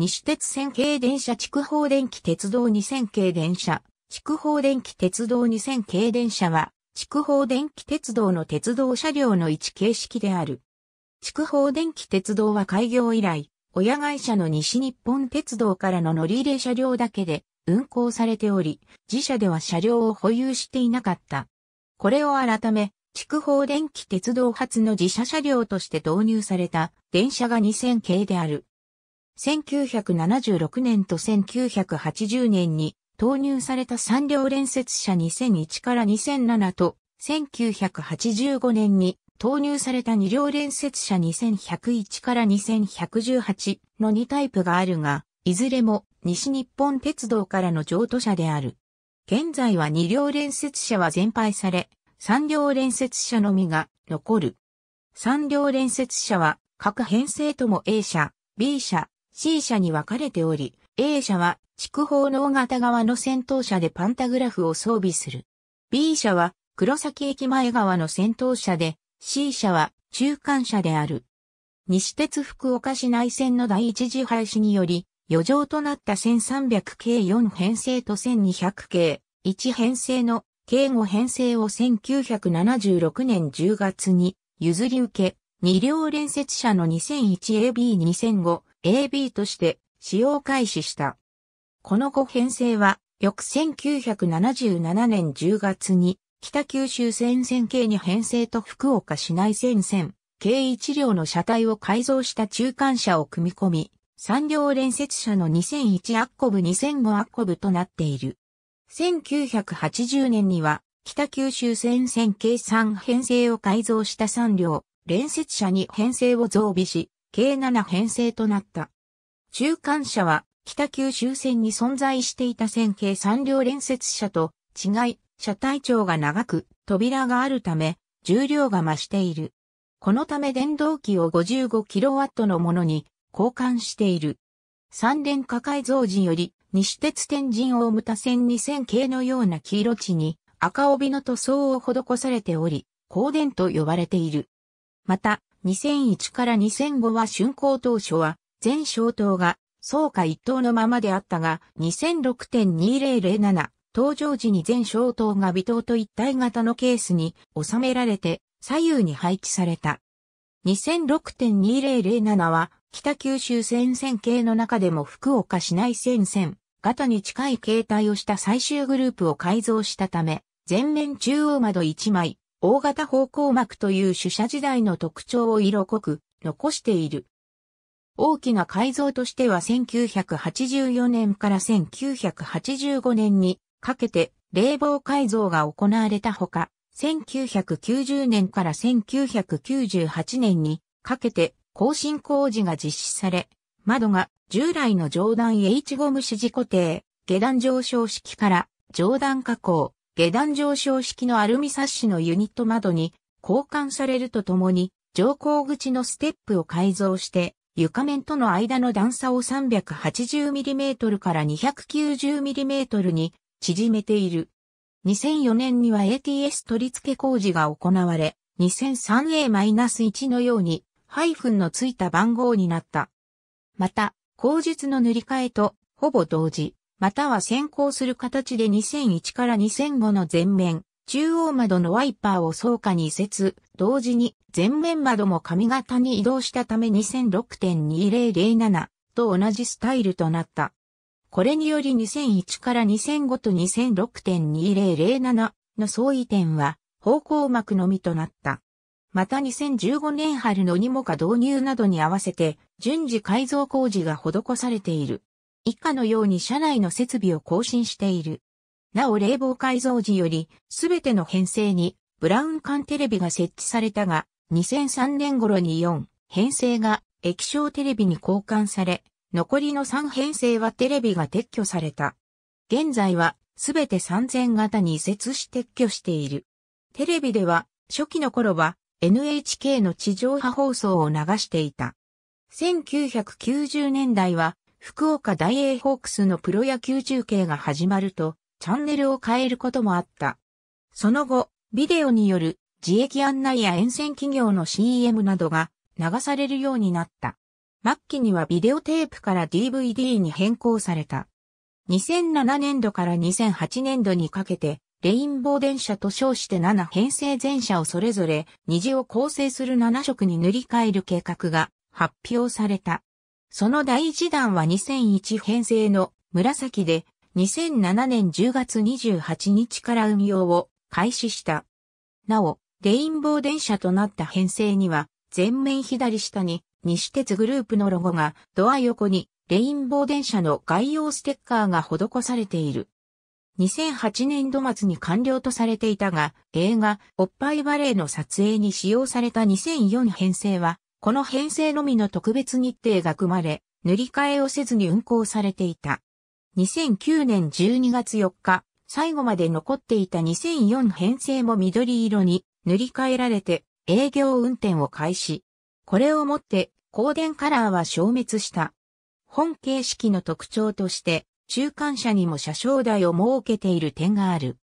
西鉄線系電車筑豊電気鉄道2000系電車、筑豊電気鉄道2000系電車は、筑豊電気鉄道の鉄道車両の一形式である。筑豊電気鉄道は開業以来、親会社の西日本鉄道からの乗り入れ車両だけで運行されており、自社では車両を保有していなかった。これを改め、筑豊電気鉄道発の自社車両として導入された電車が2000系である。1976年と1980年に投入された3両連接車2001から2007と、1985年に投入された2両連接車2101から2118の2タイプがあるが、いずれも西日本鉄道からの譲渡車である。現在は2両連接車は全廃され、3両連接車のみが残る。3両連接車は各編成とも A 車、B 車、C 社に分かれており、A 社は筑豊の大型側の先頭車でパンタグラフを装備する。B 社は黒崎駅前側の先頭車で、C 社は中間車である。西鉄福岡市内線の第一次廃止により、余剰となった1300系4編成と1200系1編成の計5編成を1976年10月に譲り受け、2両連接車の 2001AB2005 AB として使用開始した。この後編成は、翌1977年10月に、北九州戦線系に編成と福岡市内戦線、系1両の車体を改造した中間車を組み込み、3両連接車の2001アッコブ2005アッコブとなっている。1980年には、北九州戦線系3編成を改造した3両、連接車に編成を増備し、計7編成となった。中間車は北九州線に存在していた線形3両連接車と違い、車体長が長く扉があるため重量が増している。このため電動機を 55kW のものに交換している。三連加改造時より西鉄天神大牟田線2000系のような黄色地に赤帯の塗装を施されており、光電と呼ばれている。また、2001から2005は竣工当初は、全小党が、総価一党のままであったが、2006.2007、登場時に全小党が微糖と一体型のケースに収められて、左右に配置された。2006.2007は、北九州戦線系の中でも福岡市内戦線型に近い形態をした最終グループを改造したため、全面中央窓1枚、大型方向膜という主車時代の特徴を色濃く残している。大きな改造としては1984年から1985年にかけて冷房改造が行われたほか、1990年から1998年にかけて更新工事が実施され、窓が従来の上段 H ゴム支持固定、下段上昇式から上段加工、下段上昇式のアルミサッシのユニット窓に交換されるとともに、乗降口のステップを改造して、床面との間の段差を 380mm から 290mm に縮めている。2004年には ATS 取り付け工事が行われ、2003A-1 のようにハイフンのついた番号になった。また、工述の塗り替えとほぼ同時、または先行する形で2001から2005の前面、中央窓のワイパーを倉下に移設、同時に前面窓も髪型に移動したため2006.2007と同じスタイルとなった。これにより2001から2005と2006.2007の相違点は方向膜のみとなった。また2015年春のにもか導入などに合わせて順次改造工事が施されている。以下のように車内の設備を更新している。なお冷房改造時より、すべての編成にブラウン管テレビが設置されたが、2003年頃に4編成が液晶テレビに交換され、残りの3編成はテレビが撤去された。現在はすべて3000型に移設し撤去している。テレビでは初期の頃は NHK の地上波放送を流していた。1990年代は福岡大英ホークスのプロ野球中継が始まると、チャンネルを変えることもあった。その後、ビデオによる自益案内や沿線企業の CM などが流されるようになった。末期にはビデオテープから DVD に変更された。2007年度から2008年度にかけて、レインボー電車と称して7編成全車をそれぞれ虹を構成する7色に塗り替える計画が発表された。その第一弾は2001編成の紫で2007年10月28日から運用を開始した。なお、レインボー電車となった編成には前面左下に西鉄グループのロゴがドア横にレインボー電車の概要ステッカーが施されている。2008年度末に完了とされていたが、映画、おっぱいバレーの撮影に使用された2004編成は、この編成のみの特別日程が組まれ、塗り替えをせずに運行されていた。2009年12月4日、最後まで残っていた2004編成も緑色に塗り替えられて営業運転を開始。これをもって光電カラーは消滅した。本形式の特徴として中間車にも車掌台を設けている点がある。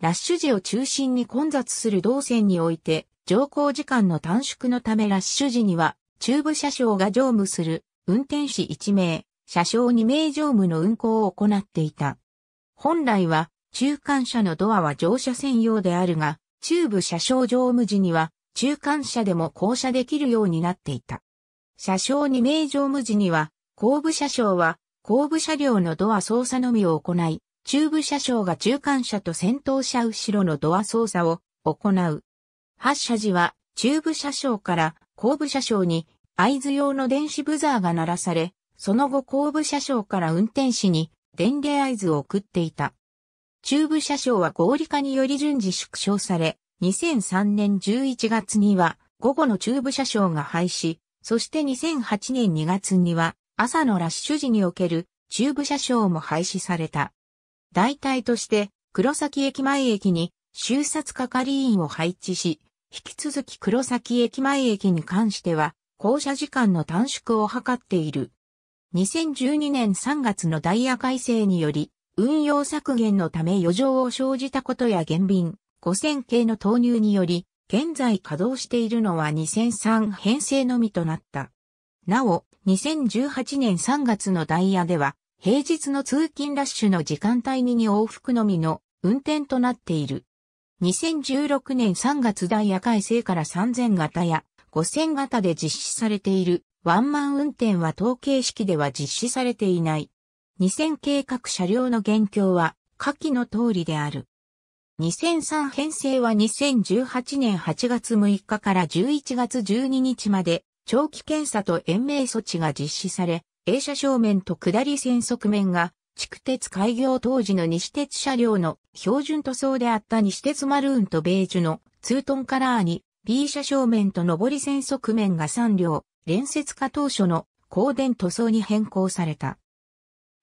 ラッシュ時を中心に混雑する動線において乗降時間の短縮のためラッシュ時には、中部車掌が乗務する運転士1名、車掌2名乗務の運行を行っていた。本来は、中間車のドアは乗車専用であるが、中部車掌乗務時には、中間車でも降車できるようになっていた。車掌2名乗務時には、後部車掌は、後部車両のドア操作のみを行い、中部車掌が中間車と先頭車後ろのドア操作を行う。発射時は中部車掌から後部車掌に合図用の電子ブザーが鳴らされ、その後後部車掌から運転士に電令合図を送っていた。中部車掌は合理化により順次縮小され、2003年11月には午後の中部車掌が廃止、そして2008年2月には朝のラッシュ時における中部車掌も廃止された。代替として黒崎駅前駅に修札係員を配置し、引き続き黒崎駅前駅に関しては、降車時間の短縮を図っている。2012年3月のダイヤ改正により、運用削減のため余剰を生じたことや減便、5000系の投入により、現在稼働しているのは2003編成のみとなった。なお、2018年3月のダイヤでは、平日の通勤ラッシュの時間帯に2往復のみの運転となっている。2016年3月ダイヤ改正から3000型や5000型で実施されているワンマン運転は統計式では実施されていない。2000計画車両の現況は下記の通りである。2003編成は2018年8月6日から11月12日まで長期検査と延命措置が実施され、映写正面と下り線側面が地区鉄開業当時の西鉄車両の標準塗装であった西鉄マルーンとベージュのツートンカラーに B 車正面と上り線側面が3両、連接化当初の光電塗装に変更された。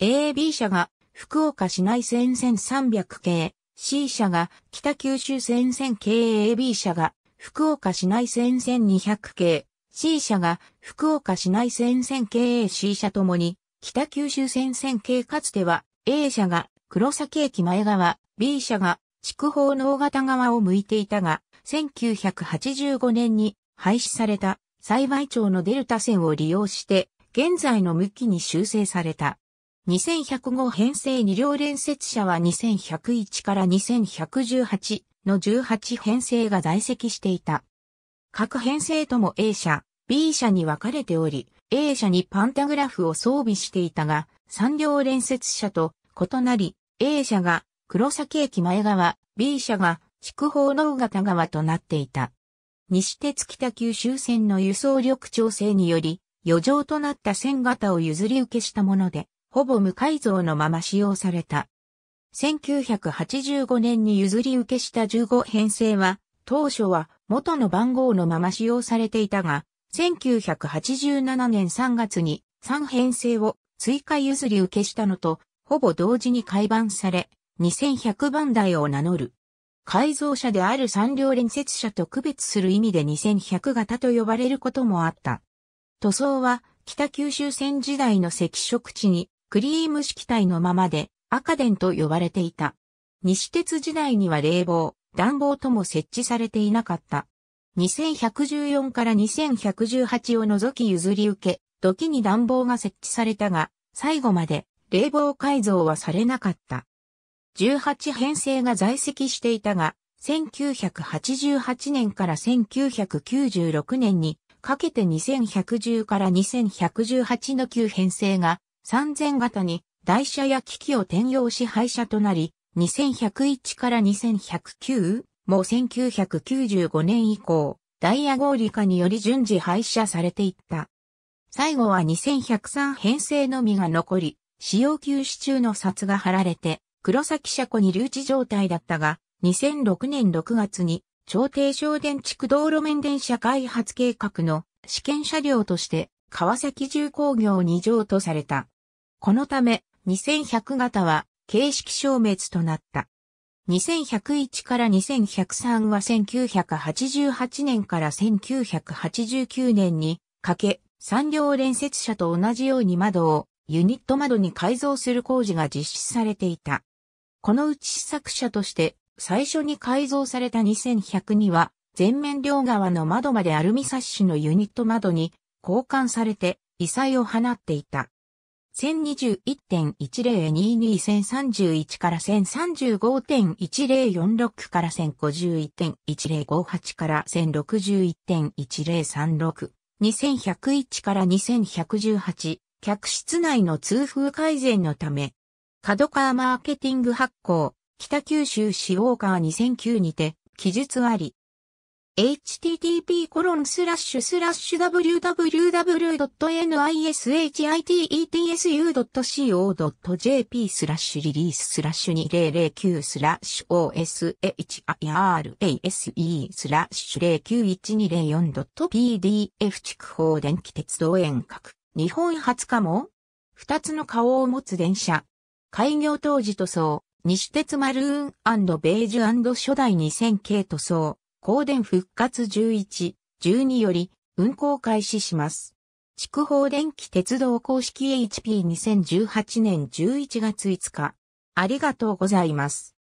AB 車が福岡市内線1300系、C 車が北九州線1 0 0系 AB 車が福岡市内線1200系、C 車が福岡市内線1 0 0系 c 車ともに北九州線線形かつては A 社が黒崎駅前側、B 社が筑豊大型側を向いていたが、1985年に廃止された栽培町のデルタ線を利用して現在の向きに修正された。2 1 0 5編成2両連接車は2101から2118の18編成が在籍していた。各編成とも A 社、B 社に分かれており、A 社にパンタグラフを装備していたが、産業連接車と異なり、A 社が黒崎駅前側、B 社が筑豊尾形側となっていた。西鉄北九州線の輸送力調整により、余剰となった線型を譲り受けしたもので、ほぼ無改造のまま使用された。1985年に譲り受けした15編成は、当初は元の番号のまま使用されていたが、1987年3月に3編成を追加譲り受けしたのと、ほぼ同時に改版され、2100番台を名乗る。改造車である3両連接車と区別する意味で2100型と呼ばれることもあった。塗装は北九州線時代の赤色地にクリーム色体のままで赤電と呼ばれていた。西鉄時代には冷房、暖房とも設置されていなかった。2114から2118を除き譲り受け、時に暖房が設置されたが、最後まで冷房改造はされなかった。18編成が在籍していたが、1988年から1996年にかけて2110から2118の旧編成が3000型に台車や機器を転用し廃車となり、2101から2109も1995年以降、ダイゴ合理化により順次廃車されていった。最後は2103編成のみが残り、使用休止中の札が貼られて、黒崎車庫に留置状態だったが、2006年6月に、朝廷省電築道路面電車開発計画の試験車両として、川崎重工業2乗とされた。このため、2100型は、形式消滅となった。2101から2103は1988年から1989年にかけ、産業連接車と同じように窓をユニット窓に改造する工事が実施されていた。このうち試作車として最初に改造された2100には全面両側の窓までアルミサッシのユニット窓に交換されて異彩を放っていた。1021.10221031から1035.1046から1051.1058から1061.1036。2101から2118、客室内の通風改善のため、角川マーケティング発行、北九州市大川2009にて、記述あり、http://www.nishitetu.co.jp スラッシュリリーススラッシュ2009スラッシュ OSHIRASE スラッシュ 09120.pdf 区放電気鉄道遠隔日本初かも二つの顔を持つ電車開業当時塗装西鉄マルーンベージュ初代2000系塗装光電復活11、12より運行開始します。筑豊電気鉄道公式 HP2018 年11月5日。ありがとうございます。